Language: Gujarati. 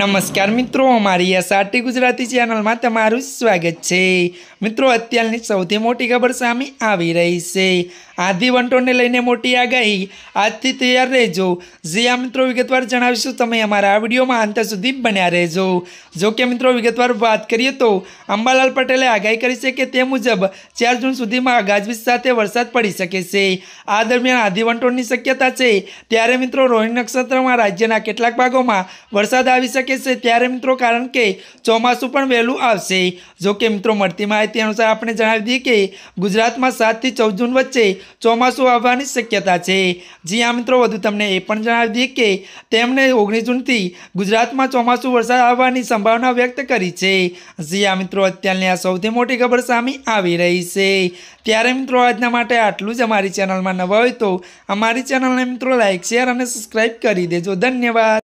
નમસ્કાર મિત્રો અમારી આ સાટી ગુજરાતી ચેનલમાં તમારું સ્વાગત છે મિત્રો અત્યારની સૌથી મોટી ખબર સામે આવી રહી છે આદિ લઈને મોટી આગાહી આજથી તૈયાર રહેજો જે આ મિત્રો વિગતવાર જણાવીશું તમે અમારા આ વિડીયોમાં અંત સુધી બન્યા રહેજો જો કે મિત્રો વિગતવાર વાત કરીએ તો અંબાલાલ પટેલે આગાહી કરી છે કે તે મુજબ ચાર જૂન સુધીમાં ગાજવીજ સાથે વરસાદ પડી શકે છે આ દરમિયાન આદિ શક્યતા છે ત્યારે મિત્રો રોહિણી નક્ષત્રમાં રાજ્યના કેટલાક ભાગોમાં વરસાદ આવી શકે શકે છે ત્યારે મિત્રો કારણ કે ચોમાસું પણ વહેલું આવશે જોકે મિત્રો મળતી માહિતી અનુસાર આપણે જણાવી દઈએ કે ગુજરાતમાં સાતથી ચૌદ જૂન વચ્ચે ચોમાસું આવવાની શક્યતા છે જી આ મિત્રો વધુ તમને એ પણ જણાવી દઈએ કે તેમણે ઓગણીસ જૂનથી ગુજરાતમાં ચોમાસું વરસાદ આવવાની સંભાવના વ્યક્ત કરી છે જી આ મિત્રો અત્યારની આ સૌથી મોટી ખબર સામે આવી રહી છે ત્યારે મિત્રો આજના માટે આટલું જ અમારી ચેનલમાં નવા હોય તો અમારી ચેનલને મિત્રો લાઇક શેર અને સબસ્ક્રાઇબ કરી દેજો ધન્યવાદ